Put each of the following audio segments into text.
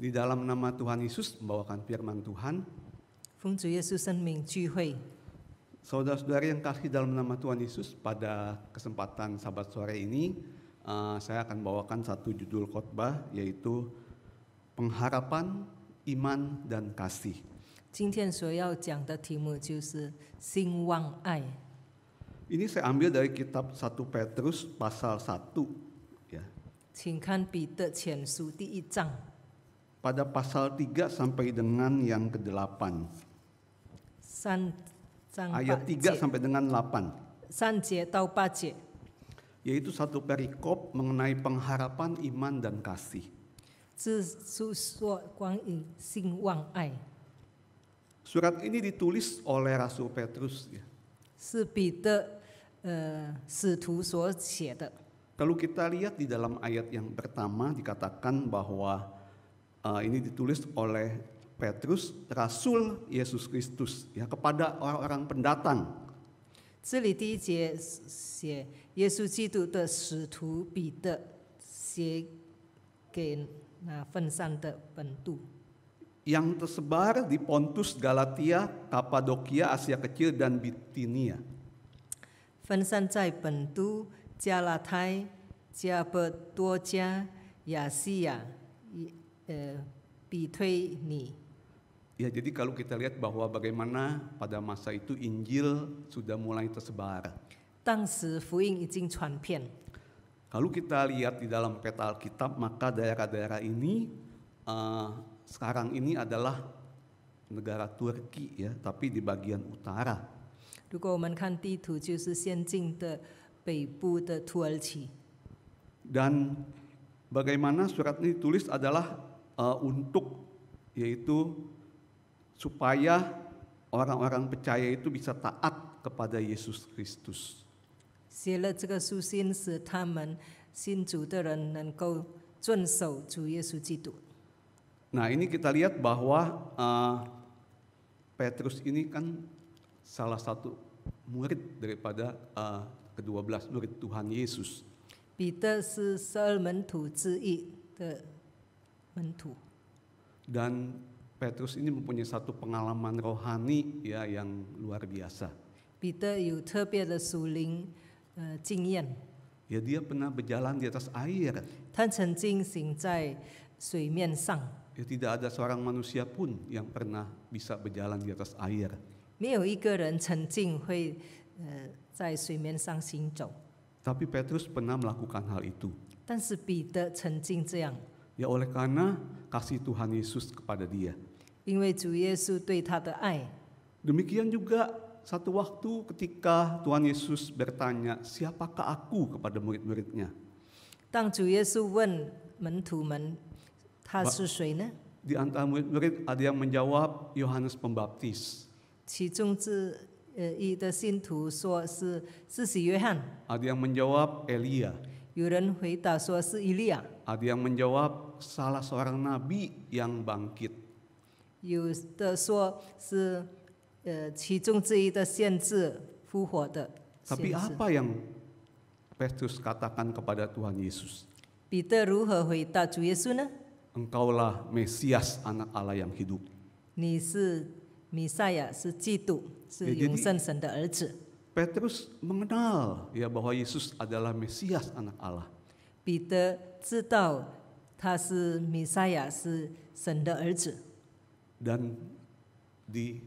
di dalam nama Tuhan Yesus membawakan firman Tuhan. saudara saudari yang kasih dalam nama Tuhan Yesus, pada kesempatan sabat sore ini uh, saya akan bawakan satu judul khotbah yaitu pengharapan, iman dan kasih. Ini saya ambil dari kitab 1 Petrus pasal 1 ya. 请看彼得前书第一章。pada pasal 3 sampai dengan yang ke-8. Ayat 3 sampai dengan 8. San tau jie. Yaitu satu perikop mengenai pengharapan iman dan kasih. Surat ini ditulis oleh Rasul Petrus. Ya. Eh, Kalau kita lihat di dalam ayat yang pertama dikatakan bahwa Eh, ini ditulis oleh Petrus Rasul Yesus Kristus ya kepada orang-orang pendatang. Yang tersebar di Pontus, Galatia, Kapadokia, Asia Kecil dan Bitinia. 分散在本都、加拉太、加伯多加、亚细亚。Eh, ya, jadi kalau kita lihat bahwa bagaimana pada masa itu Injil sudah mulai tersebar. Kalau kita lihat di dalam peta Alkitab, maka daerah-daerah ini uh, sekarang ini adalah negara Turki ya, tapi di bagian utara. Dan bagaimana surat ini ditulis adalah uh, untuk yaitu supaya orang-orang percaya itu bisa taat kepada Yesus Kristus. 写了这个书信，使他们信主的人能够遵守主耶稣基督。Nah ini kita lihat bahwa eh, Petrus ini kan salah satu murid daripada eh, kedua belas murid Tuhan Yesus mentu. Dan Petrus ini mempunyai satu pengalaman rohani ya yang luar biasa. Peter suling, uh, Ya dia pernah berjalan di atas air. Ya, tidak ada seorang manusia pun yang pernah bisa berjalan di atas air. Tapi Petrus pernah melakukan hal itu. 但是彼得曾经这样。Ya oleh karena kasih Tuhan Yesus kepada dia. Demikian juga satu waktu ketika Tuhan Yesus bertanya, siapakah aku kepada murid-muridnya? Di antara murid-murid ada yang menjawab Yohanes Pembaptis. Ada yang menjawab Elia. Ada yang menjawab salah seorang nabi yang bangkit. 有的说是呃其中之一的限制复活的。Tapi apa yang Petrus katakan kepada Tuhan Yesus? 彼得如何回答主耶稣呢？Engkaulah Mesias anak Allah yang hidup. 你是弥赛亚，是基督，是永生神的儿子。Petrus mengenal ya bahwa Yesus adalah Mesias anak Allah. 彼得知道他是弥赛亚，是神的儿子。Dan di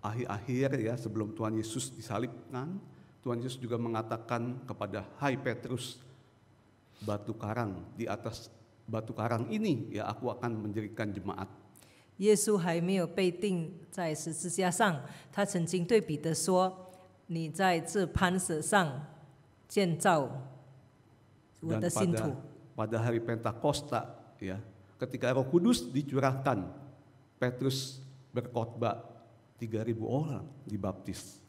akhir-akhir ya sebelum Tuhan Yesus disalibkan, Tuhan Yesus juga mengatakan kepada Hai Petrus, batu karang di atas batu karang ini ya aku akan mendirikan jemaat. 耶稣还没有被钉在十字架上，他曾经对彼得说：“你在这磐石上建造 dan pada, pada hari Pentakosta ya ketika Roh Kudus dicurahkan Petrus berkhotbah 3000 orang dibaptis.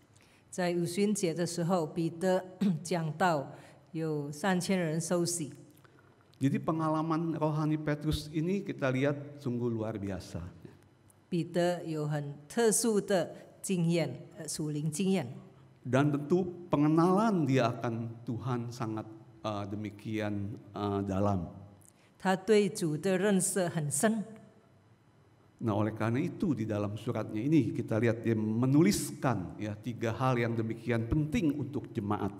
Di Jadi pengalaman rohani Petrus ini kita lihat sungguh luar biasa. Peter dan tentu pengenalan dia akan Tuhan sangat uh, demikian uh, dalam. Nah, oleh karena itu di dalam suratnya ini kita lihat dia menuliskan ya tiga hal yang demikian penting untuk jemaat.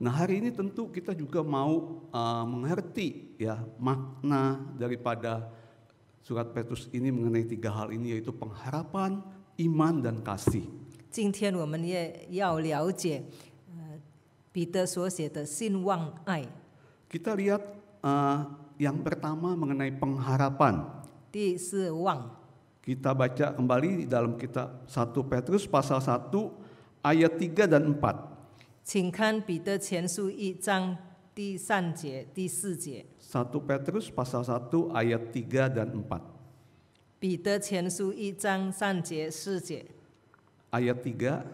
Nah, hari ini tentu kita juga mau uh, mengerti ya makna daripada Surat Petrus ini mengenai tiga hal ini yaitu pengharapan, iman dan kasih. Kita lihat uh, yang pertama mengenai pengharapan. Kita baca kembali dalam kitab 1 Petrus pasal 1 ayat 3 dan 4. 请看彼得前书一章第三节、第四节。Satu Petrus pasal satu ayat tiga dan empat。彼得前书一章三节、四节。Ayat tiga,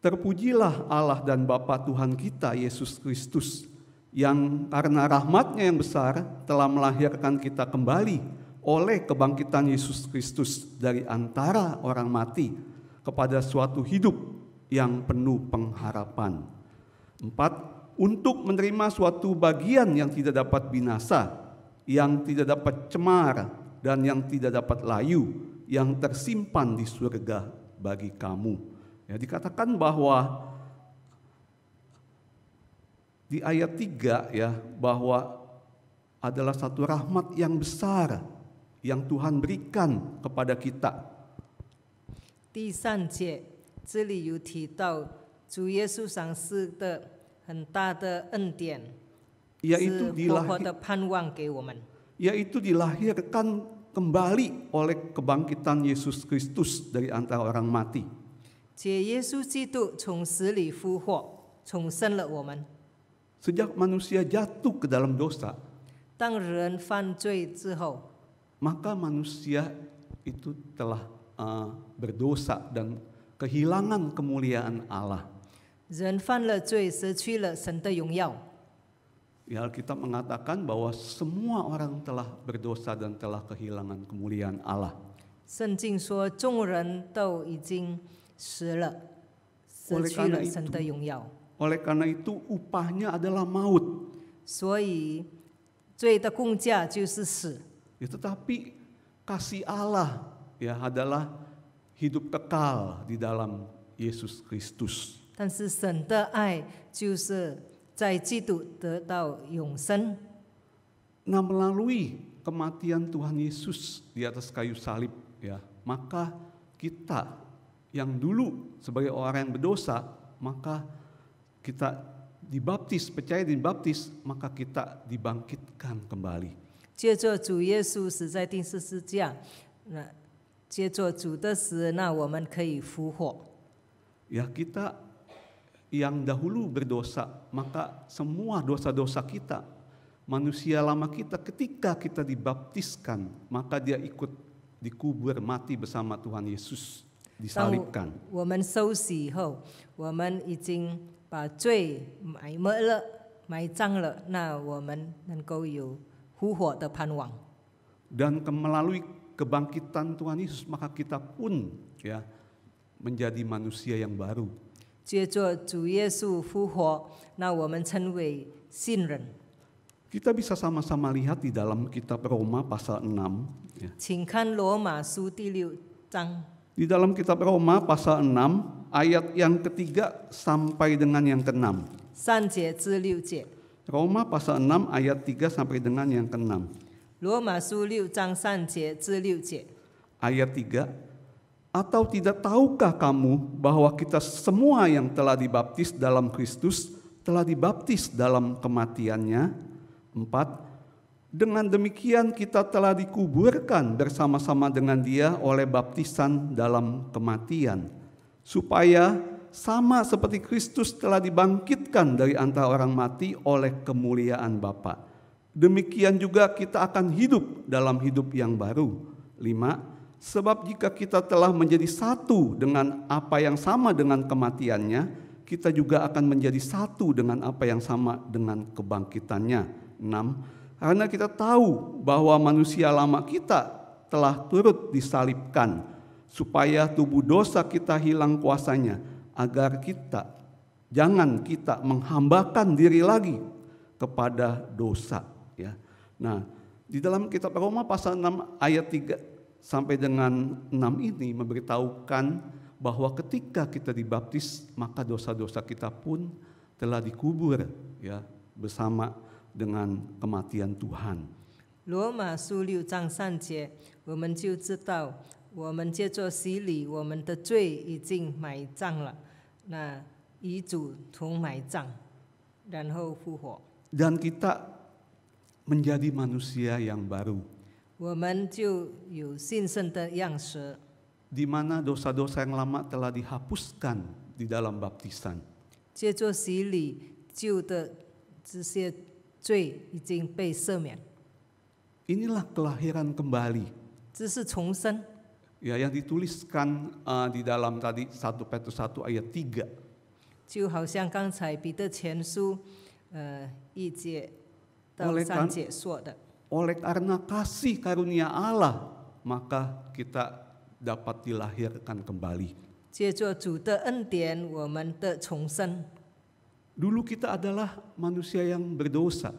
Terpujilah Allah dan Bapa Tuhan kita Yesus Kristus yang karena rahmatnya yang besar telah melahirkan kita kembali oleh kebangkitan Yesus Kristus dari antara orang mati kepada suatu hidup yang penuh pengharapan. Empat, untuk menerima suatu bagian yang tidak dapat binasa, yang tidak dapat cemar, dan yang tidak dapat layu, yang tersimpan di surga bagi kamu. Ya, dikatakan bahwa di ayat 3 ya bahwa adalah satu rahmat yang besar yang Tuhan berikan kepada kita. Di 第三节，这里有提到主耶稣赏赐的很大的恩典，yaitu yaitu dilahirkan kembali oleh kebangkitan Yesus Kristus dari antara orang mati. Sejak manusia jatuh ke dalam dosa, maka manusia itu telah uh, berdosa dan kehilangan kemuliaan Allah. 人犯了罪，失去了神的荣耀。Ya Alkitab mengatakan bahwa semua orang telah berdosa dan telah kehilangan kemuliaan Allah. Oleh karena itu, upahnya adalah maut. tetapi kasih Allah ya adalah hidup kekal di dalam Yesus Kristus. 但是神的爱就是在基督得到永生。那 melalui kematian Tuhan Yesus di atas kayu salib ya, maka kita yang dulu sebagai orang yang berdosa, maka kita dibaptis, percaya dibaptis, maka kita dibangkitkan kembali. 借着主耶稣死在定十字架，那借着主的死，那我们可以复活。Ya kita yang dahulu berdosa, maka semua dosa-dosa kita, manusia lama kita ketika kita dibaptiskan, maka dia ikut dikubur mati bersama Tuhan Yesus disalibkan. ke melalui kebangkitan Tuhan Yesus maka kita pun ya menjadi manusia yang baru. 接着主耶稣复活，那我们称为信任。Kita bisa sama-sama lihat di dalam kitab Roma pasal 6. Ya. di dalam kitab Roma pasal 6 ayat yang ketiga sampai dengan yang keenam. Roma pasal 6 ayat 3 sampai dengan yang keenam. Ayat 3 atau tidak tahukah kamu bahwa kita semua yang telah dibaptis dalam Kristus telah dibaptis dalam kematiannya? Empat, dengan demikian kita telah dikuburkan bersama-sama dengan dia oleh baptisan dalam kematian. Supaya sama seperti Kristus telah dibangkitkan dari antara orang mati oleh kemuliaan Bapa. Demikian juga kita akan hidup dalam hidup yang baru. Lima, Sebab jika kita telah menjadi satu dengan apa yang sama dengan kematiannya, kita juga akan menjadi satu dengan apa yang sama dengan kebangkitannya. 6. Karena kita tahu bahwa manusia lama kita telah turut disalibkan supaya tubuh dosa kita hilang kuasanya agar kita jangan kita menghambakan diri lagi kepada dosa ya. Nah, di dalam kitab Roma pasal 6 ayat 3 sampai dengan 6 ini memberitahukan bahwa ketika kita dibaptis maka dosa-dosa kita pun telah dikubur ya bersama dengan kematian Tuhan. Roma Dan kita menjadi manusia yang baru. Di mana dosa-dosa yang lama telah dihapuskan di dalam baptisan. Inilah kelahiran kembali. Ya, yang dituliskan uh, di dalam tadi 1 Petrus 1 ayat 3. 就好像刚才彼得前书，呃，一节到三节说的。oleh karena kasih karunia Allah, maka kita dapat dilahirkan kembali. Dulu kita adalah manusia yang berdosa.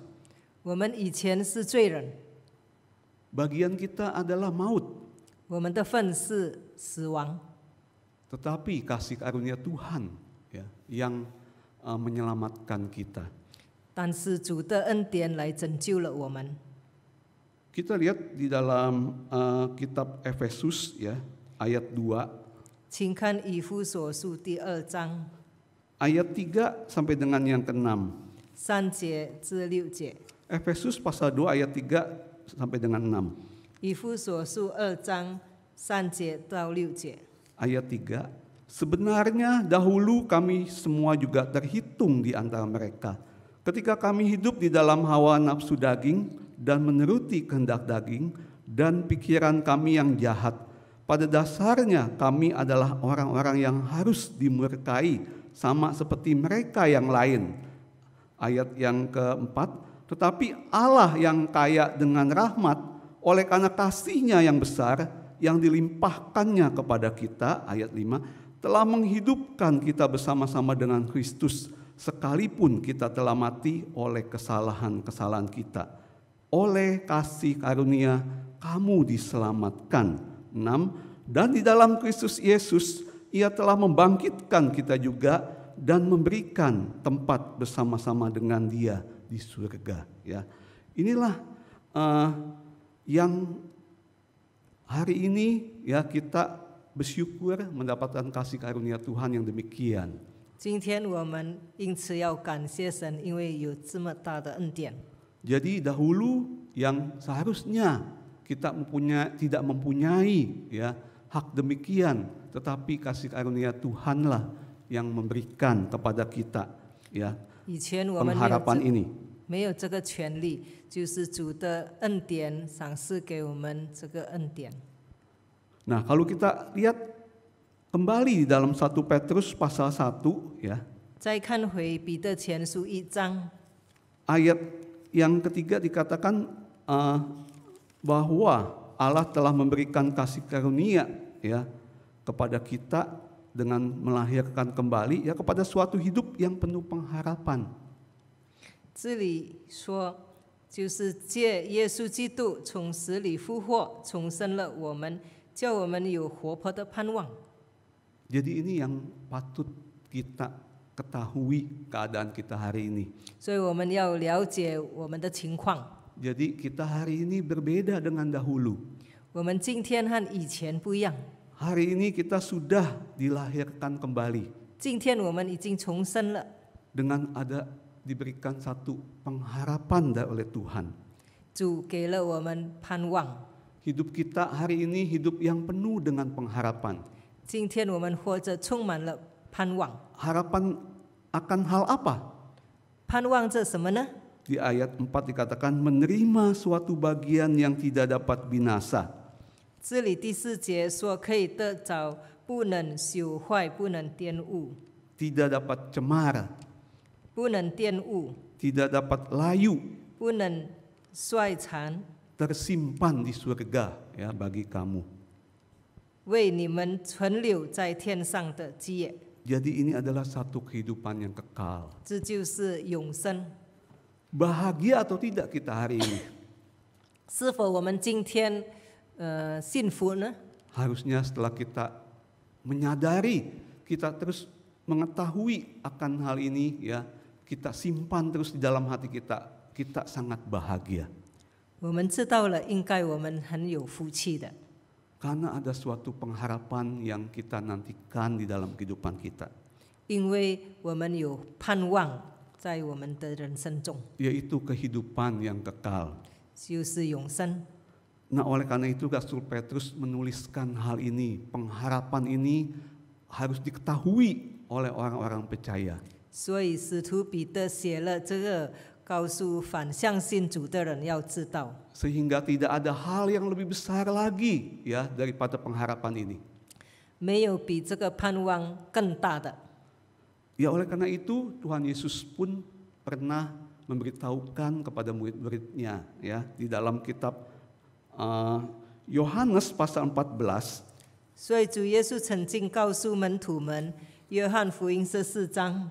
Bagian kita adalah maut. Tetapi kasih karunia Tuhan ya, yang uh, menyelamatkan kita. 但是主的恩典来拯救了我们。kita lihat di dalam uh, kitab Efesus ya, ayat 2. Er ayat 3 sampai dengan yang ke-6. Efesus pasal 2 ayat 3 sampai dengan 6. Er ayat 3. Sebenarnya dahulu kami semua juga terhitung di antara mereka. Ketika kami hidup di dalam hawa nafsu daging, dan menuruti kehendak daging dan pikiran kami yang jahat. Pada dasarnya kami adalah orang-orang yang harus dimurkai sama seperti mereka yang lain. Ayat yang keempat, tetapi Allah yang kaya dengan rahmat oleh karena kasihnya yang besar yang dilimpahkannya kepada kita, ayat 5, telah menghidupkan kita bersama-sama dengan Kristus sekalipun kita telah mati oleh kesalahan-kesalahan kita oleh kasih karunia kamu diselamatkan. 6. Dan di dalam Kristus Yesus ia telah membangkitkan kita juga dan memberikan tempat bersama-sama dengan dia di surga. Ya, Inilah uh, yang hari ini ya kita bersyukur mendapatkan kasih karunia Tuhan yang demikian. Jadi dahulu yang seharusnya kita mempunyai, tidak mempunyai ya hak demikian, tetapi kasih karunia Tuhanlah yang memberikan kepada kita ya pengharapan ini. 没有这个权利，就是主的恩典赏赐给我们这个恩典。Nah, kalau kita lihat kembali dalam satu Petrus pasal 1 ya. 再看回彼得前书一章。Ayat yang ketiga dikatakan uh, bahwa Allah telah memberikan kasih karunia ya kepada kita dengan melahirkan kembali ya kepada suatu hidup yang penuh pengharapan. Jadi ini yang patut kita ketahui keadaan kita hari ini. Jadi kita hari ini berbeda dengan dahulu. Hari ini kita sudah dilahirkan kembali. Dengan ada diberikan satu pengharapan oleh Tuhan. Hidup kita hari ini hidup yang penuh dengan pengharapan. Panwang. Harapan akan hal apa? Panwang Di ayat 4 dikatakan menerima suatu bagian yang tidak dapat binasa. tidak dapat cemara. tidak dapat layu. Tersimpan di surga ya bagi kamu. 为你们存留在天上的基业。jadi ini adalah satu kehidupan yang kekal. Bahagia atau tidak kita hari ini? Harusnya setelah kita menyadari, kita terus mengetahui akan hal ini ya, kita simpan terus di dalam hati kita, kita sangat bahagia. Karena ada suatu pengharapan yang kita nantikan di dalam kehidupan kita. Yaitu kehidupan yang kekal. Nah oleh karena itu Rasul Petrus menuliskan hal ini, pengharapan ini harus diketahui oleh orang-orang percaya. Jadi, 所以使徒彼得写了这个，告诉反向信主的人要知道。sehingga tidak ada hal yang lebih besar lagi ya daripada pengharapan ini. Ya oleh karena itu Tuhan Yesus pun pernah memberitahukan kepada murid-muridnya ya di dalam kitab eh, Yohanes uh, pasal 14. 所以主耶稣曾经告诉门徒们，约翰福音十四章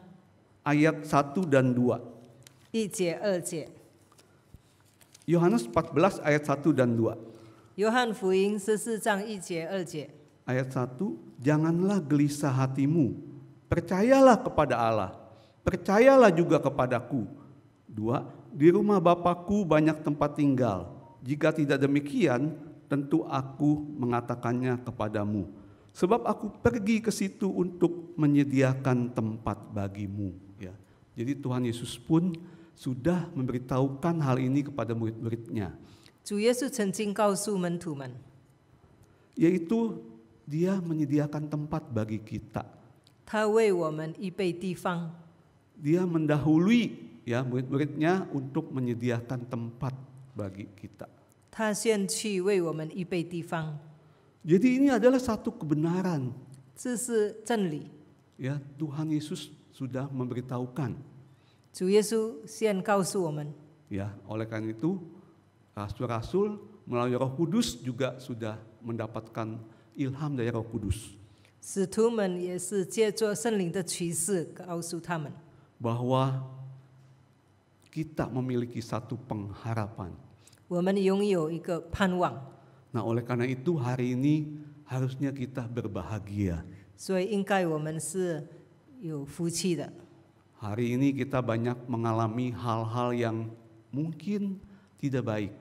ayat 1 dan 2. 一节二节。Yohanes 14 ayat 1 dan 2. Yohan Fuing 14 ayat 1, janganlah gelisah hatimu, percayalah kepada Allah, percayalah juga kepadaku. 2, di rumah Bapakku banyak tempat tinggal. Jika tidak demikian, tentu aku mengatakannya kepadamu. Sebab aku pergi ke situ untuk menyediakan tempat bagimu. Ya. Jadi Tuhan Yesus pun sudah memberitahukan hal ini kepada murid-muridnya. yaitu dia menyediakan tempat bagi kita. Dia mendahului ya murid-muridnya untuk menyediakan tempat bagi kita. Jadi ini adalah satu kebenaran Ya, Tuhan Yesus sudah memberitahukan 主耶稣先告诉我们。Ya, oleh karena itu rasul-rasul melalui Roh Kudus juga sudah mendapatkan ilham dari Roh Kudus. 使徒们也是借着圣灵的启示告诉他们。bahwa ya, kita memiliki satu pengharapan. Nah, oleh karena itu hari ini harusnya kita berbahagia. 所以应该我们是有福气的。Hari ini kita banyak mengalami hal-hal yang mungkin tidak baik.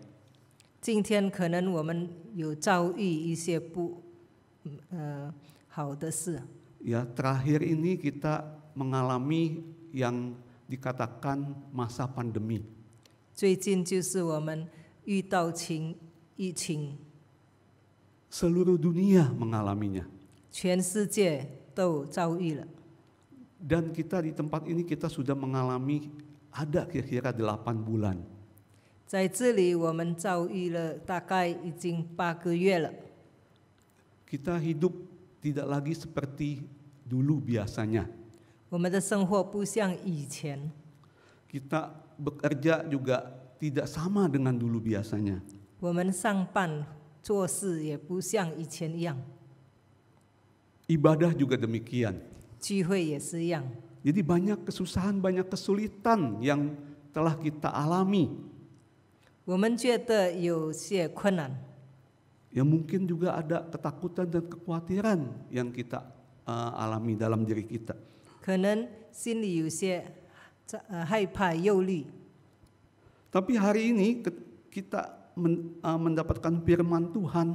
Ya, terakhir ini kita mengalami yang dikatakan masa pandemi. Seluruh dunia mengalaminya. 全世界都遭遇了。dan kita di tempat ini kita sudah mengalami ada kira-kira delapan bulan. Kita hidup tidak lagi seperti dulu biasanya. Kita bekerja juga tidak sama dengan dulu biasanya. Ibadah juga demikian. Jadi banyak kesusahan, banyak kesulitan yang telah kita alami. Ya mungkin juga ada ketakutan dan kekhawatiran yang kita uh, alami dalam diri kita. Tapi hari ini kita eh, mendapatkan firman Tuhan,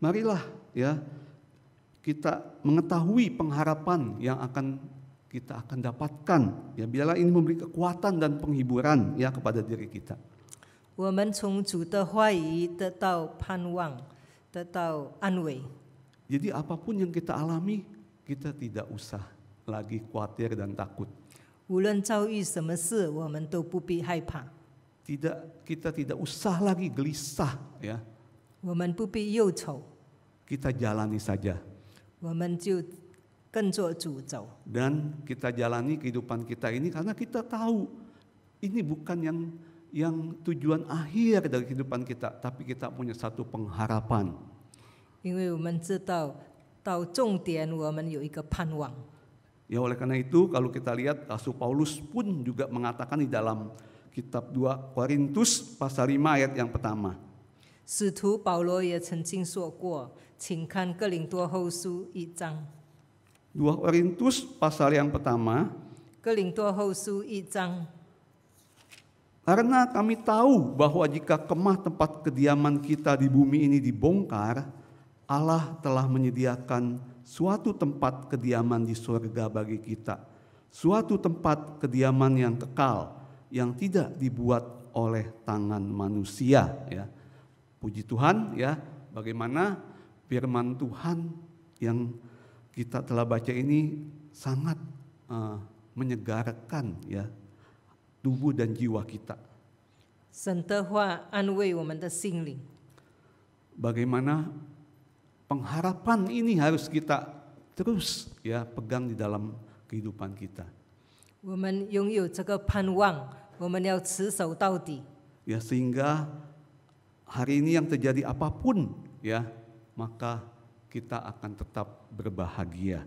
marilah ya kita mengetahui pengharapan yang akan kita akan dapatkan. Ya, biarlah ini memberi kekuatan dan penghiburan ya kepada diri kita. jadi apapun yang kita alami, kita tidak usah lagi khawatir dan takut. Tidak, kita tidak usah lagi gelisah ya. Kita jalani saja. Dan kita jalani kehidupan kita ini karena kita tahu ini bukan yang yang tujuan akhir dari kehidupan kita, tapi kita punya satu pengharapan. Ya oleh karena itu kalau kita lihat Rasul Paulus pun juga mengatakan di dalam kitab 2 Korintus pasal 5 ayat yang pertama. 使徒保罗也曾经说过，请看哥林多后书一章。Dua Korintus pasal yang pertama. Karena kami tahu bahwa jika kemah tempat kediaman kita di bumi ini dibongkar, Allah telah menyediakan suatu tempat kediaman di surga bagi kita. Suatu tempat kediaman yang kekal, yang tidak dibuat oleh tangan manusia. Ya. Puji Tuhan ya, bagaimana firman Tuhan yang kita telah baca ini sangat uh, menyegarkan ya tubuh dan jiwa kita. Bagaimana pengharapan ini harus kita terus ya pegang di dalam kehidupan kita. Ya sehingga hari ini yang terjadi apapun ya, maka kita akan tetap berbahagia.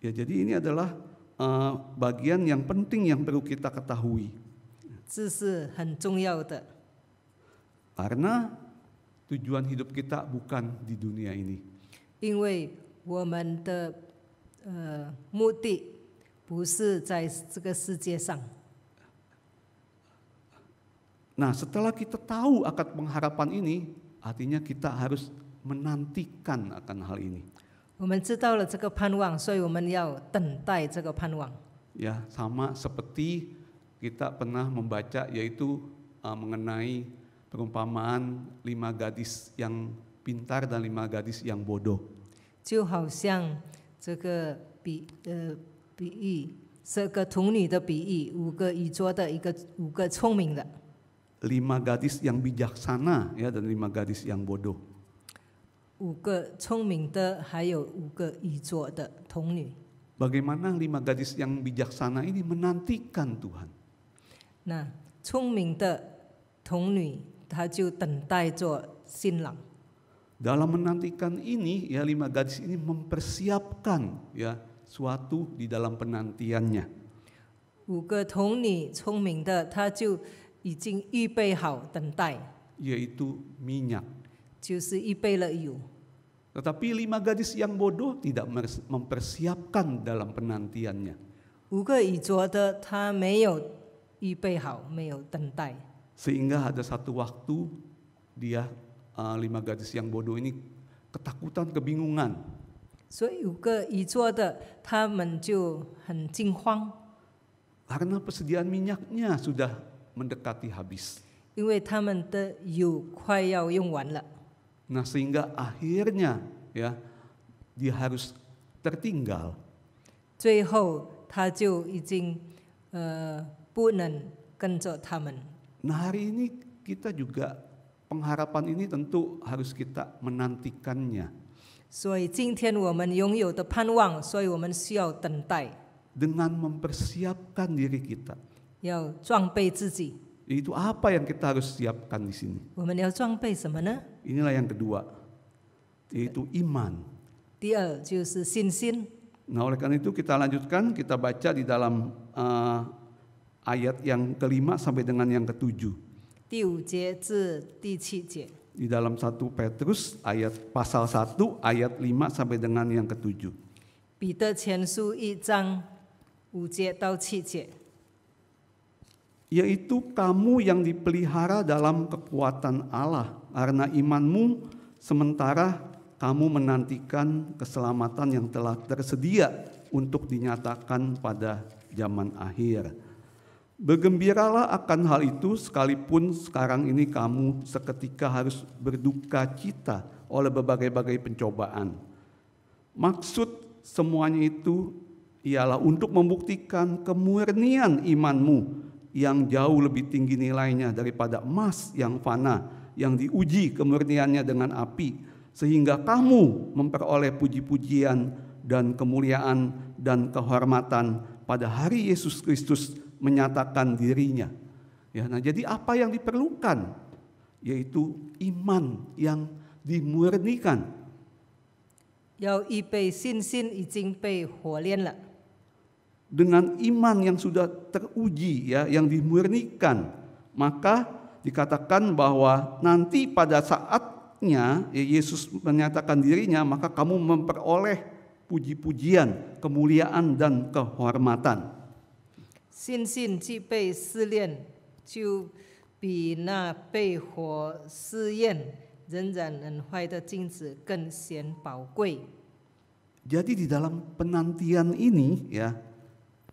Ya, jadi ini adalah uh, bagian yang penting yang perlu kita ketahui. Karena tujuan hidup kita bukan di dunia ini. 因为我们的呃目的不是在这个世界上。Nah, setelah kita tahu akad pengharapan ini, artinya kita harus menantikan akan hal ini. Ya, sama seperti kita pernah membaca yaitu uh, mengenai perumpamaan lima gadis yang pintar dan lima gadis yang bodoh. 就好像这个比呃比喻，这个童女的比喻，五个愚拙的，一个五个聪明的。lima gadis yang bijaksana ya dan lima gadis yang bodoh. Bagaimana lima gadis yang bijaksana ini menantikan Tuhan? Nah, Dalam menantikan ini, ya lima gadis ini mempersiapkan ya suatu di dalam penantiannya. 五个童女聪明的，她就。已经预备好等待，yaitu minyak. 就是预备了油。Tetapi lima gadis yang bodoh tidak mempersiapkan dalam penantiannya. 五个已着的，他没有预备好，没有等待。Sehingga ada satu waktu dia uh, lima gadis yang bodoh ini ketakutan, kebingungan. Karena persediaan minyaknya sudah mendekati habis. Nah, sehingga akhirnya ya dia harus tertinggal. Nah, hari ini kita juga pengharapan ini tentu harus kita menantikannya. Dengan mempersiapkan diri kita. 要装备自己。Itu apa yang kita harus siapkan di sini? Inilah yang kedua, yaitu iman. Nah, oleh karena itu kita lanjutkan, kita baca di dalam uh, ayat yang kelima sampai dengan yang ketujuh. Di dalam satu Petrus ayat pasal 1 ayat 5 sampai dengan yang ketujuh. 彼得前书一章五节到七节。yaitu kamu yang dipelihara dalam kekuatan Allah karena imanmu sementara kamu menantikan keselamatan yang telah tersedia untuk dinyatakan pada zaman akhir. Bergembiralah akan hal itu sekalipun sekarang ini kamu seketika harus berduka cita oleh berbagai-bagai pencobaan. Maksud semuanya itu ialah untuk membuktikan kemurnian imanmu yang jauh lebih tinggi nilainya daripada emas yang fana yang diuji kemurniannya dengan api sehingga kamu memperoleh puji-pujian dan kemuliaan dan kehormatan pada hari Yesus Kristus menyatakan dirinya. Ya, nah jadi apa yang diperlukan yaitu iman yang dimurnikan. 要预备信心已经被火炼了。dengan iman yang sudah teruji ya, yang dimurnikan, maka dikatakan bahwa nanti pada saatnya ya Yesus menyatakan dirinya, maka kamu memperoleh puji-pujian, kemuliaan dan kehormatan. jadi di dalam penantian ini ya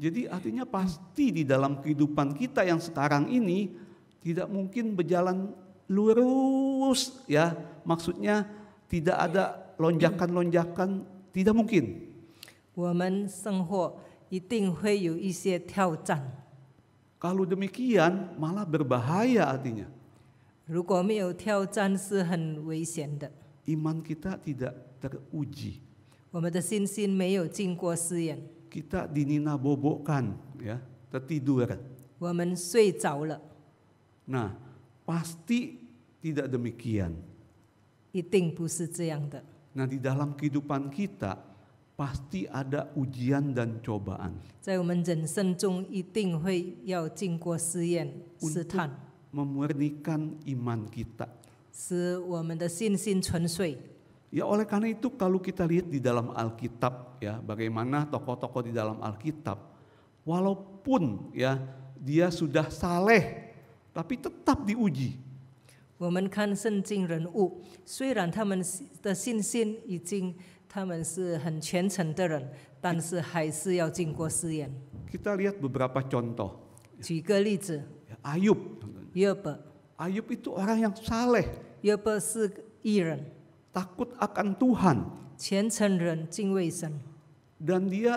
Jadi artinya pasti di dalam kehidupan kita yang sekarang ini tidak mungkin berjalan lurus ya. Maksudnya tidak ada lonjakan-lonjakan, tidak mungkin. Kalau demikian malah berbahaya artinya. Iman kita tidak teruji. 我们的信心没有经过试验。kita dinina bobokan ya, tertidur. Nah, pasti tidak demikian. Nah, di dalam kehidupan kita pasti ada ujian dan cobaan. Untuk memurnikan iman kita. 使我们的信心纯粹。Ya oleh karena itu kalau kita lihat di dalam Alkitab ya bagaimana tokoh-tokoh di dalam Alkitab walaupun ya dia sudah saleh tapi tetap diuji. Kita lihat beberapa contoh. Ayub. Ayub itu orang yang saleh. Ayub takut akan Tuhan. Dan dia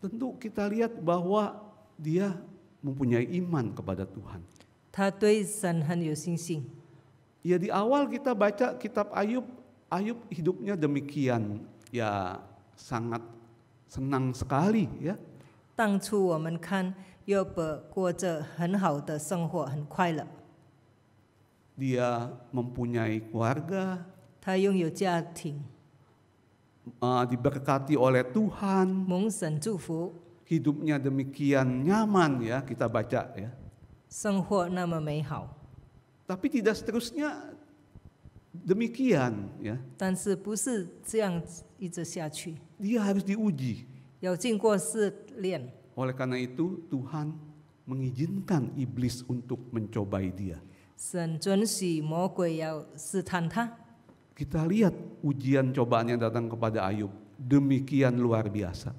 tentu kita lihat bahwa dia mempunyai iman kepada Tuhan. Ya di awal kita baca kitab Ayub, Ayub hidupnya demikian ya sangat senang sekali ya. 当初我们看约伯过着很好的生活，很快乐。Dia mempunyai keluarga, Ah, diberkati oleh Tuhan, Hidupnya demikian nyaman ya kita baca ya. Tapi tidak seterusnya demikian ya. 但是不是这样子一直下去，Dia harus diuji. 要经过试炼。Oleh karena itu Tuhan mengizinkan iblis untuk mencobai dia. ya. Kita lihat ujian cobaan yang datang kepada Ayub demikian luar biasa.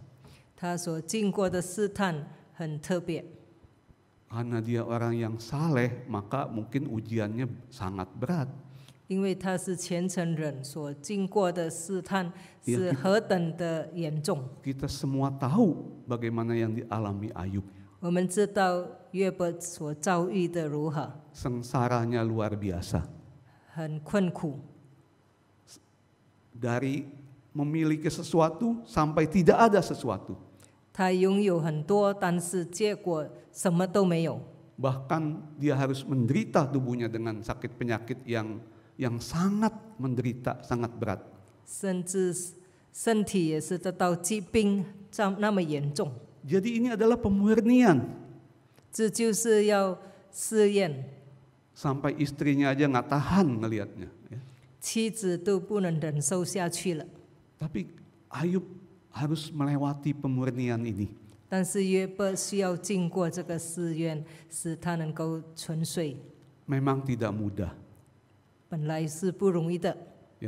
Karena dia orang yang saleh, maka mungkin ujiannya sangat berat. kita semua tahu bagaimana yang dialami Ayub. Sengsaranya luar biasa. 很困苦。dari memiliki sesuatu sampai tidak ada sesuatu. Bahkan dia harus menderita tubuhnya dengan sakit penyakit yang yang sangat menderita, sangat berat. Jadi ini adalah pemurnian. Sampai istrinya aja nggak tahan melihatnya. Tapi Ayub harus melewati pemurnian ini. Memang tidak mudah.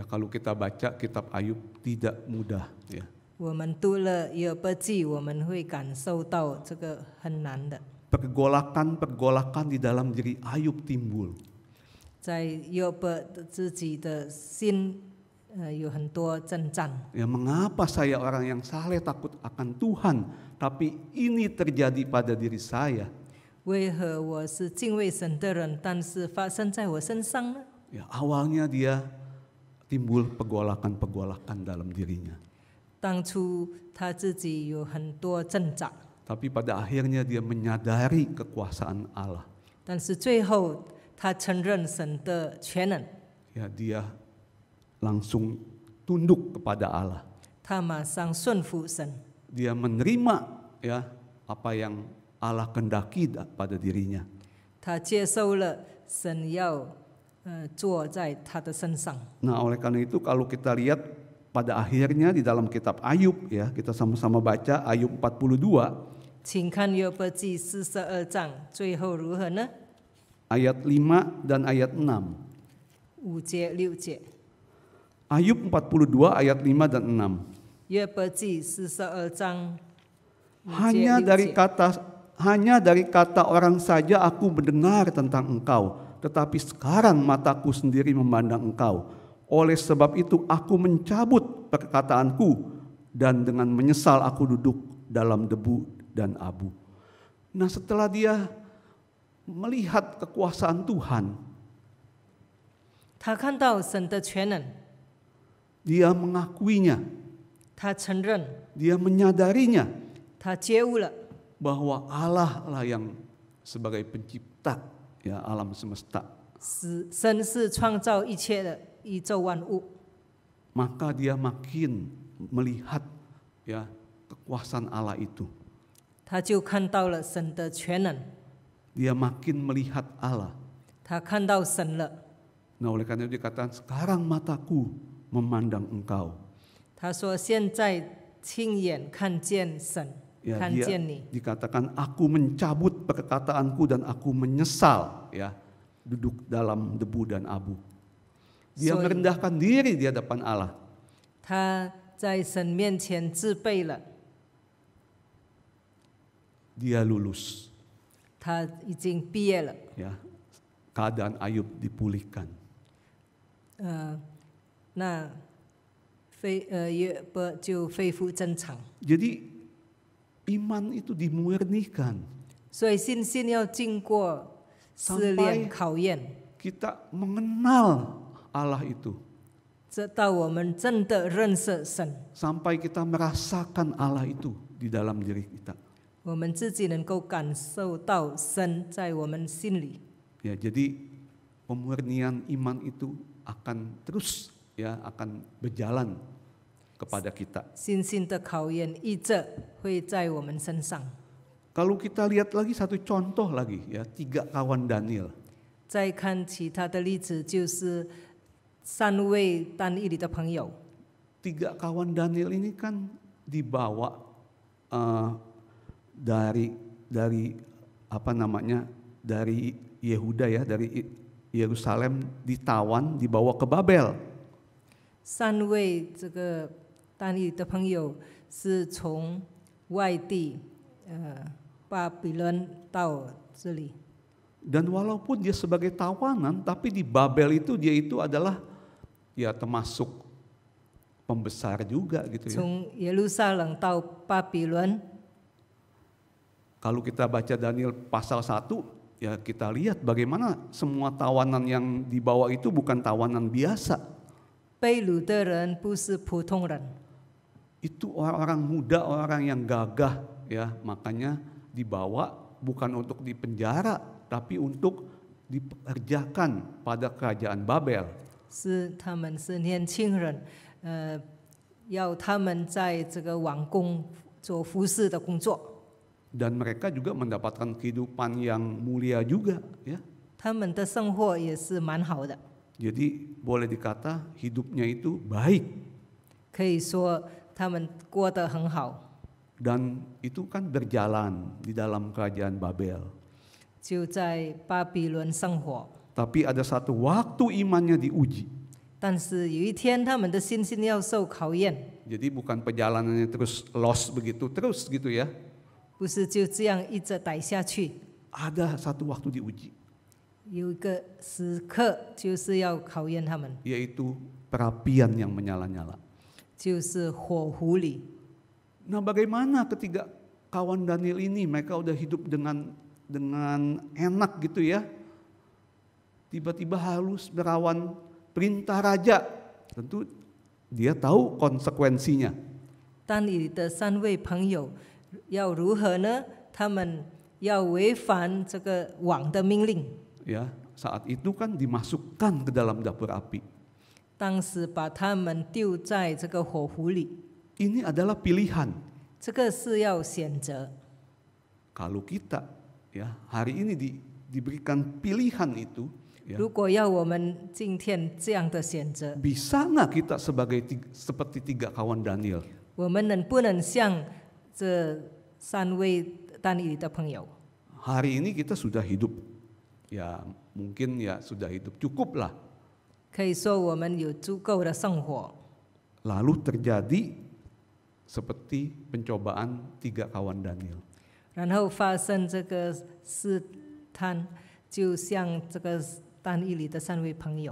kalau kita baca kitab Ayub tidak mudah ya. 我们读了约伯记，我们会感受到这个很难的。Pergolakan-pergolakan di dalam diri Ayub timbul. 在约伯自己的心，呃，有很多征战。Ya, mengapa saya orang yang saleh takut akan Tuhan, tapi ini terjadi pada diri saya? 为何我是敬畏神的人，但是发生在我身上呢？Ya, awalnya dia timbul pergolakan-pergolakan dalam dirinya. pada akhirnya dia menyadari kekuasaan Allah. 他承认神的全能。Ya, dia langsung tunduk kepada Allah. Dia menerima ya apa yang Allah kendaki pada dirinya. Nah, oleh karena itu kalau kita lihat pada akhirnya di dalam kitab Ayub ya, kita sama-sama baca Ayub 42 ayat 5 dan ayat 6. Ayub 42 ayat 5 dan 6. Hanya dari kata hanya dari kata orang saja aku mendengar tentang engkau, tetapi sekarang mataku sendiri memandang engkau. Oleh sebab itu aku mencabut perkataanku dan dengan menyesal aku duduk dalam debu dan abu. Nah setelah dia melihat kekuasaan Tuhan. Dia mengakuinya. Dia menyadarinya. Bahwa Allah lah yang sebagai pencipta ya alam semesta. Maka dia makin melihat ya kekuasaan Allah itu dia makin melihat Allah. Nah oleh karena itu dikatakan sekarang mataku memandang engkau. Kan ya, kan dia dikatakan aku mencabut perkataanku dan aku menyesal ya duduk dalam debu dan abu. Dia merendahkan diri di hadapan Allah. Dia lulus. 他已经毕业了。Ya, keadaan Ayub dipulihkan. Uh, iman itu dimurnikan. 所以信心要经过试炼考验。Kita mengenal Allah itu. 直到我们真的认识神。Sampai kita merasakan Allah itu di dalam diri kita. 我们自己能够感受到神在我们心里。Ya, jadi pemurnian iman itu akan terus ya akan berjalan kepada kita. Kalau kita lihat lagi satu contoh lagi ya tiga kawan Daniel. Tiga kawan Daniel ini kan dibawa uh, dari dari apa namanya dari Yehuda ya dari Yerusalem ditawan dibawa ke Babel. Dan walaupun dia sebagai tawanan, tapi di Babel itu dia itu adalah ya termasuk pembesar juga gitu ya. Yerusalem Yerusalem 到巴比伦 kalau kita baca Daniel pasal 1, ya kita lihat bagaimana semua tawanan yang dibawa itu bukan tawanan biasa. Itu orang-orang muda, orang yang gagah ya, makanya dibawa bukan untuk dipenjara tapi untuk dikerjakan pada kerajaan Babel. Uh, dan mereka juga mendapatkan kehidupan yang mulia juga ya. Jadi boleh dikata hidupnya itu baik. Dan itu kan berjalan di dalam kerajaan Babel. Tapi ada satu waktu imannya diuji. Jadi bukan perjalanannya terus lost begitu terus gitu ya. 不是就这样一直待下去。Ada satu waktu diuji. 有一个时刻就是要考验他们，Yaitu perapian yang menyala-nyala. 就是火狐狸。Nah bagaimana ketiga kawan Daniel ini mereka udah hidup dengan dengan enak gitu ya. Tiba-tiba harus berawan perintah raja. Tentu dia tahu konsekuensinya. 当你的三位朋友要如何呢？他们要违反这个王的命令。Ya, saat itu kan dimasukkan ke dalam dapur api. 当时把他们丢在这个火湖里。Ini adalah pilihan. 这个是要选择。Kalau kita ya hari ini di, diberikan pilihan itu, ya, 如果要我们今天这样的选择，bisa nggak kita sebagai seperti tiga kawan Daniel? Hari ini kita sudah hidup, ya mungkin ya sudah hidup cukup lah. Lalu terjadi seperti pencobaan tiga kawan Daniel.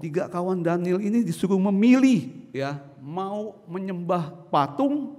tiga kawan Daniel ini disuruh memilih ya mau menyembah patung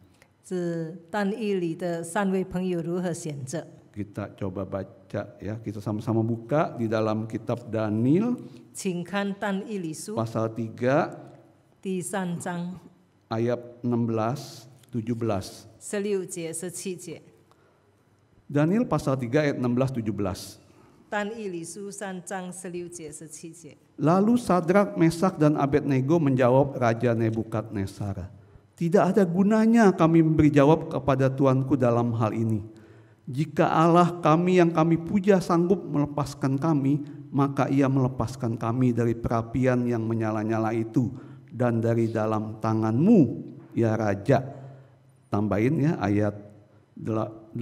指但以理的三位朋友如何选择。Kita coba baca ya, kita sama-sama buka di dalam kitab Daniel. 请看但以理书 pasal 3 ayat 16 17. pasal 3 ayat 16 17. Lalu Sadrak, Mesak, dan Abednego menjawab Raja Nebukadnezar. Tidak ada gunanya kami memberi jawab kepada Tuanku dalam hal ini. Jika Allah kami yang kami puja sanggup melepaskan kami, maka ia melepaskan kami dari perapian yang menyala-nyala itu dan dari dalam tanganmu, ya Raja. Tambahin ya ayat 18.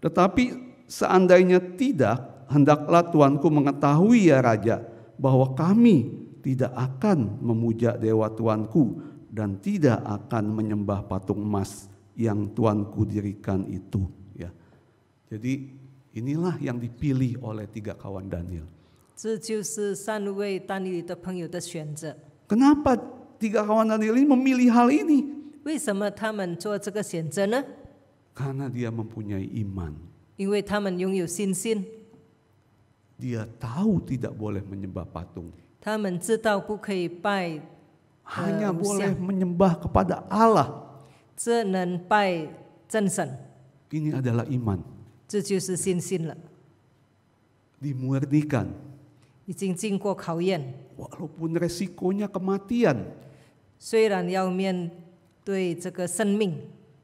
Tetapi seandainya tidak, hendaklah Tuanku mengetahui ya Raja, bahwa kami tidak akan memuja Dewa Tuanku, dan tidak akan menyembah patung emas yang Tuanku dirikan itu. Ya. Jadi inilah yang dipilih oleh tiga kawan Daniel. Kenapa tiga kawan Daniel ini memilih hal ini? Karena dia mempunyai iman. Dia tahu tidak boleh menyembah patung. 他们知道不可以拜 hanya eh, boleh menyembah kepada Allah. Ini adalah iman. Dimurnikan. Walaupun resikonya kematian.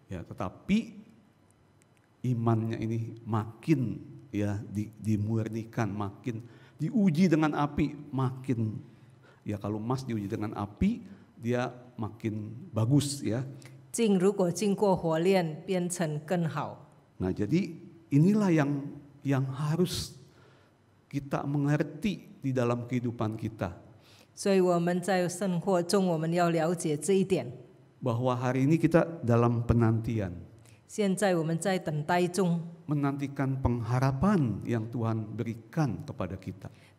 Ya, tetapi imannya ini makin ya dimurnikan, makin diuji dengan api, makin Ya kalau emas diuji dengan api, dia makin bagus ya. Jing Nah jadi inilah yang yang harus kita mengerti di dalam kehidupan kita. Bahwa hari ini kita dalam penantian. Menantikan pengharapan yang Tuhan berikan kepada kita.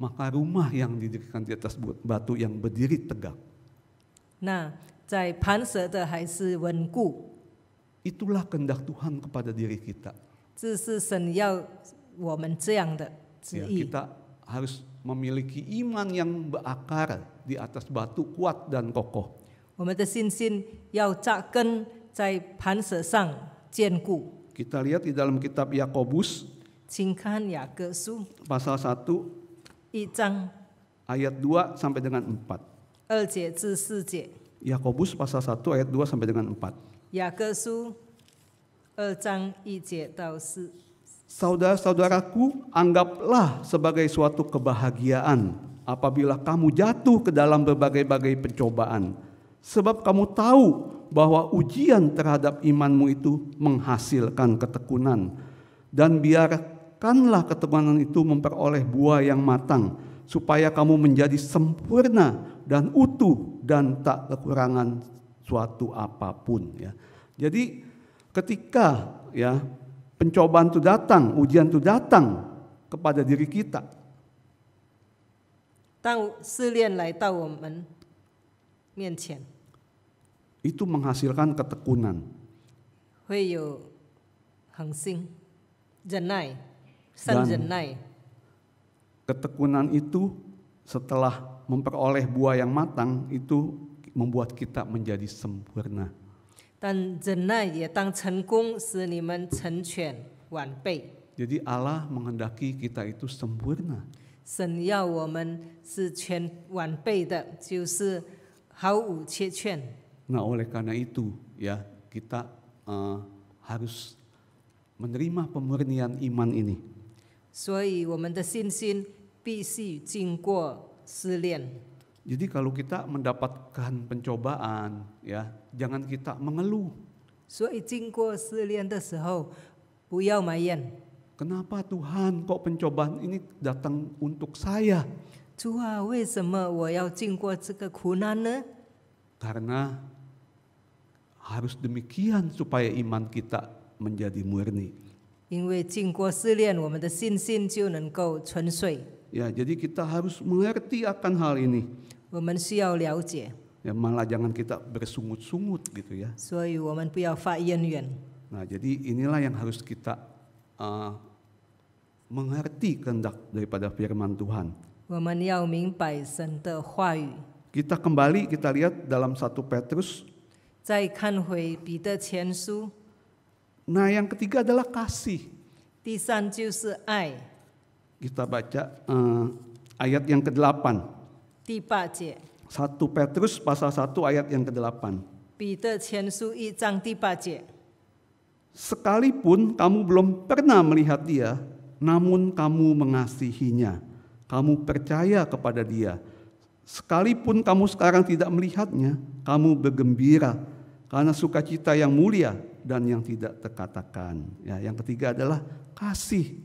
maka rumah yang didirikan di atas batu yang berdiri tegak. Nah, di pan Itulah kehendak Tuhan kepada diri kita. 这是神要我们这样的旨意。Ya, kita harus memiliki iman yang berakar di atas batu kuat dan kokoh. Kita lihat di dalam kitab Yakobus. Singkan Yakobus. Pasal 1一章 ayat 2 sampai dengan 4. Yakobus pasal 1 ayat 2 sampai dengan 4. Yakobus saudaraku anggaplah sebagai suatu kebahagiaan apabila kamu jatuh ke dalam berbagai-bagai pencobaan, sebab kamu tahu bahwa ujian terhadap imanmu itu menghasilkan ketekunan. Dan biar Biarkanlah ketemanan itu memperoleh buah yang matang, supaya kamu menjadi sempurna dan utuh dan tak kekurangan suatu apapun. Ya. Jadi ketika ya pencobaan itu datang, ujian itu datang kepada diri kita. Itu menghasilkan ketekunan. 会有恒心、忍耐。Sanjenai. Ketekunan itu setelah memperoleh buah yang matang itu membuat kita menjadi sempurna. Dan jenai ya, Jadi Allah menghendaki kita itu sempurna. Nah, oleh karena itu ya kita uh, harus menerima pemurnian iman ini. Jadi kalau kita mendapatkan pencobaan, ya jangan kita mengeluh. 所以经过试炼的时候，不要埋怨。Kenapa Tuhan kok pencobaan ini datang untuk saya? Karena harus demikian supaya iman kita menjadi murni. 因为经过试炼，我们的信心就能够沉睡。Ya, jadi kita harus mengerti akan hal ini. Ya, malah jangan kita bersungut-sungut gitu ya. Nah, jadi inilah yang harus kita uh, mengerti kehendak daripada firman Tuhan. Kita kembali kita lihat dalam 1 Petrus. 再看回彼得前书。Nah yang ketiga adalah kasih. Kita baca uh, ayat yang ke-8. Satu Petrus pasal 1 ayat yang ke-8. Sekalipun kamu belum pernah melihat dia, namun kamu mengasihinya. Kamu percaya kepada dia. Sekalipun kamu sekarang tidak melihatnya, kamu bergembira karena sukacita yang mulia dan yang tidak terkatakan. Ya, yang ketiga adalah kasih.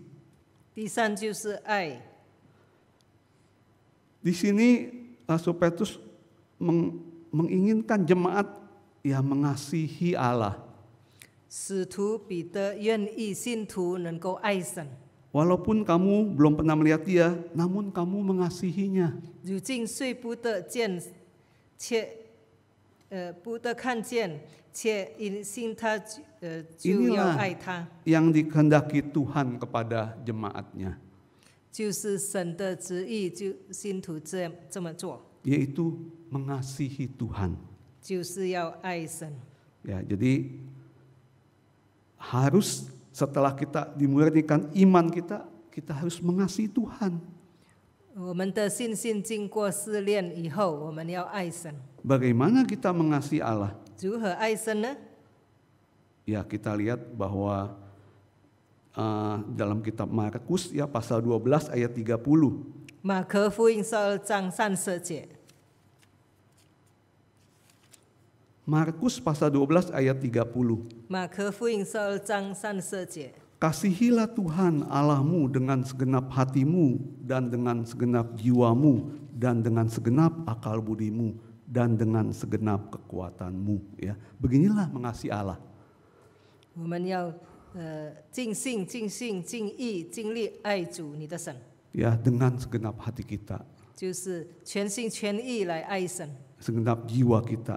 Di sini eh, Sopetus meng, menginginkan jemaat yang mengasihi Allah. Walaupun kamu belum pernah melihat dia, namun kamu mengasihinya. 如今虽不得见，且 yang dikehendaki Tuhan kepada jemaatnya. Yaitu mengasihi Tuhan. Ya, jadi harus setelah kita dimurnikan iman kita, kita harus mengasihi Tuhan. Bagaimana kita mengasihi Allah? Ya kita lihat bahwa uh, dalam kitab Markus ya pasal 12 ayat 30. Markus pasal 12 ayat 30. Kasihilah Tuhan Allahmu dengan segenap hatimu dan dengan segenap jiwamu dan dengan segenap akal budimu dan dengan segenap kekuatanmu ya. Beginilah mengasihi Allah. Ya, dengan segenap hati kita. segenap jiwa kita.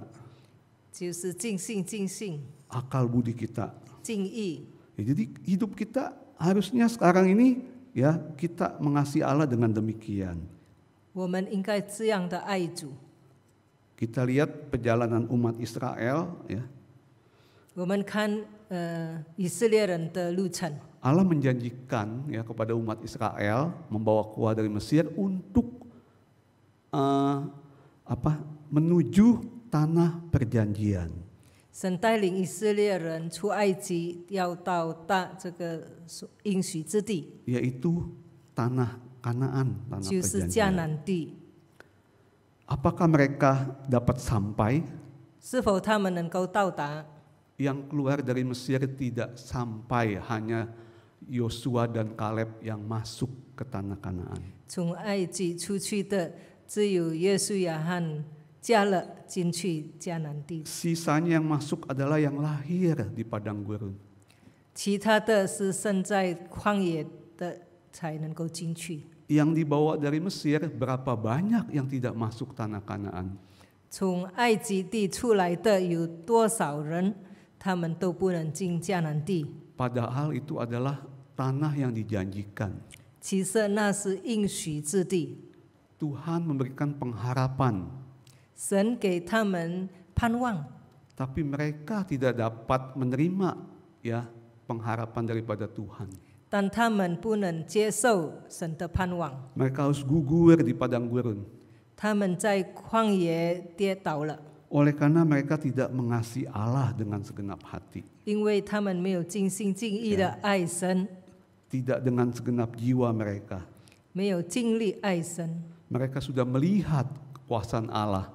akal budi kita. Ya, jadi hidup kita harusnya sekarang ini ya kita mengasihi Allah dengan demikian. Kita lihat perjalanan umat Israel ya. Kan, eh, Allah menjanjikan ya kepada umat Israel membawa kuah dari Mesir untuk uh, apa menuju tanah perjanjian. 神带领以色列人出埃及，要到大这个应许之地，也一度，tanah tanah Kanaan, tanah perjanjian. Apakah mereka dapat sampai? dapat keluar dari Mesir tidak sampai, hanya Yosua dan Kaleb yang masuk ke tanah Kanaan. Ap Sisanya yang masuk adalah yang lahir di padang gurun. Yang dibawa dari Mesir berapa banyak yang tidak masuk tanah Kanaan? itu adalah tanah yang dijanjikan. Tuhan memberikan pengharapan tapi mereka tidak dapat menerima ya pengharapan daripada Tuhan. Dan mereka harus gugur di padang gurun. Oleh karena mereka tidak mengasihi Allah dengan segenap hati. Ya. Tidak dengan segenap jiwa mereka. Mereka sudah melihat kekuasaan Allah.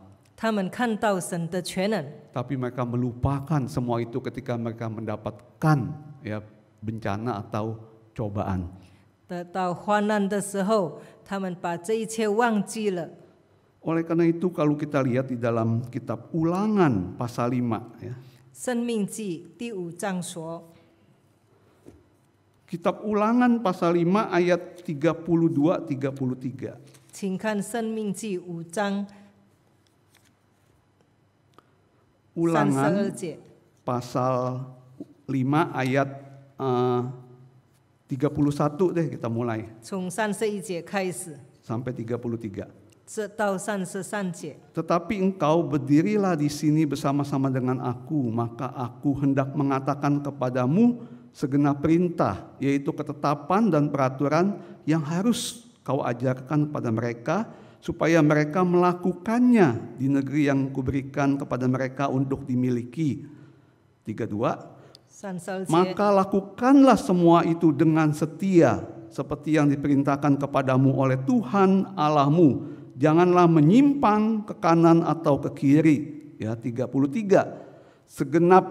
Tapi mereka melupakan semua itu ketika mereka mendapatkan ya bencana atau cobaan. Oleh karena itu kalau kita lihat di dalam kitab Ulangan pasal 5 ya. 生命记第五章说 Kitab Ulangan pasal 5 ayat 32 33. 请看《生命记》五章 Ulangan pasal 5 ayat eh, uh, 31 deh kita mulai. Sampai 33. Tetapi engkau berdirilah di sini bersama-sama dengan aku, maka aku hendak mengatakan kepadamu segenap perintah, yaitu ketetapan dan peraturan yang harus kau ajarkan kepada mereka supaya mereka melakukannya di negeri yang kuberikan kepada mereka untuk dimiliki. 32 Maka lakukanlah semua itu dengan setia seperti yang diperintahkan kepadamu oleh Tuhan Allahmu. Janganlah menyimpang ke kanan atau ke kiri. Ya, 33 Segenap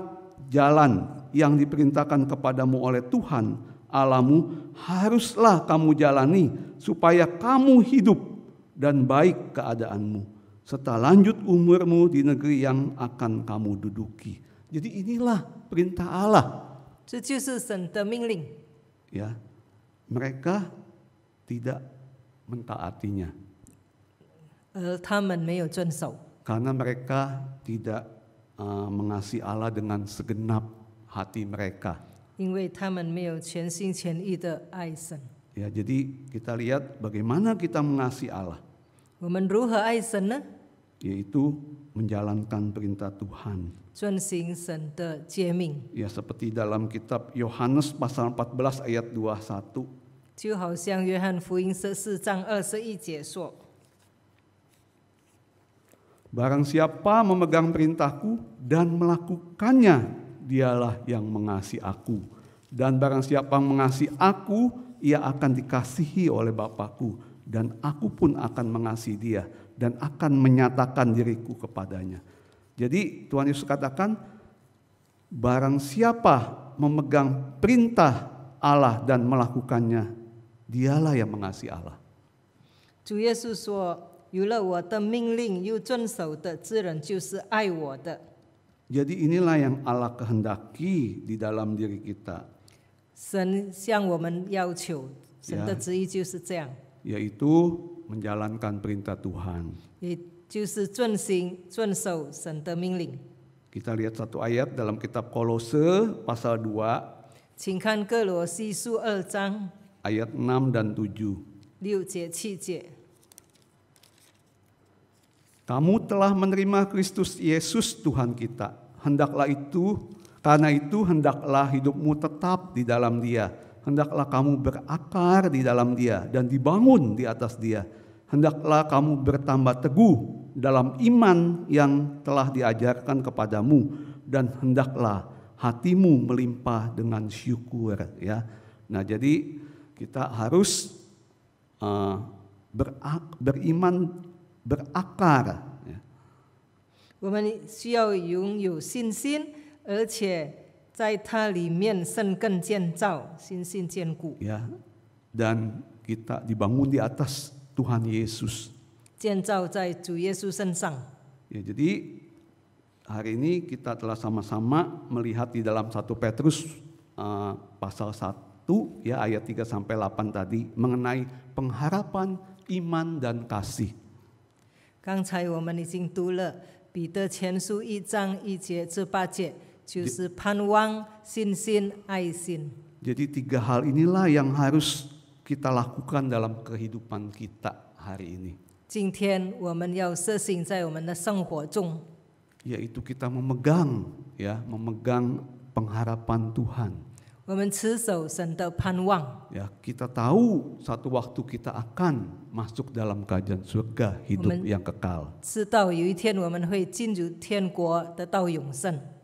jalan yang diperintahkan kepadamu oleh Tuhan Alamu haruslah kamu jalani supaya kamu hidup dan baik keadaanmu serta lanjut umurmu di negeri yang akan kamu duduki. Jadi inilah perintah Allah. Ya, mereka tidak mentaatinya. Karena mereka tidak uh, mengasihi Allah dengan segenap hati mereka. Ya, jadi kita lihat bagaimana kita mengasihi Allah. Yaitu menjalankan perintah Tuhan. Ya seperti dalam kitab Yohanes pasal 14 ayat 21. E barang siapa memegang perintahku dan melakukannya, dialah yang mengasihi aku. Dan barang siapa mengasihi aku, ia akan dikasihi oleh Bapakku dan aku pun akan mengasihi dia dan akan menyatakan diriku kepadanya. Jadi Tuhan Yesus katakan, barang siapa memegang perintah Allah dan melakukannya, dialah yang mengasihi Allah. Tuhan Yesus Jadi inilah yang Allah kehendaki di dalam diri kita. ya yaitu menjalankan perintah Tuhan. Kita lihat satu ayat dalam kitab Kolose pasal 2 ayat 6 dan 7. Kamu telah menerima Kristus Yesus Tuhan kita. Hendaklah itu, karena itu hendaklah hidupmu tetap di dalam dia hendaklah kamu berakar di dalam dia dan dibangun di atas dia. Hendaklah kamu bertambah teguh dalam iman yang telah diajarkan kepadamu dan hendaklah hatimu melimpah dengan syukur ya. Nah, jadi kita harus uh, berak, beriman berakar. Ya. Ya, dan kita dibangun di atas Tuhan Yesus. Ya, jadi hari ini kita telah sama-sama melihat di dalam 1 Petrus uh, pasal 1 ya ayat 3 sampai 8 tadi mengenai pengharapan iman dan kasih. 刚才我们已经读了彼得前书一章一节至八节。就是盼望、信心、爱心。Jadi tiga hal inilah yang harus kita lakukan dalam kehidupan kita hari ini. 今天我们要实行在我们的生活中。Yaitu kita memegang ya, memegang pengharapan Tuhan. 我们持守神的盼望。Ya, kita tahu satu waktu kita akan masuk dalam kerajaan surga hidup yang kekal. 知道有一天我们会进入天国，得到永生。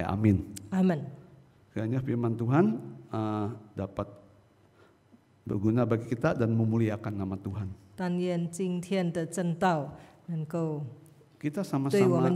Ya, amin. Amin. Kiranya firman Tuhan uh, dapat berguna bagi kita dan memuliakan nama Tuhan. Kita sama-sama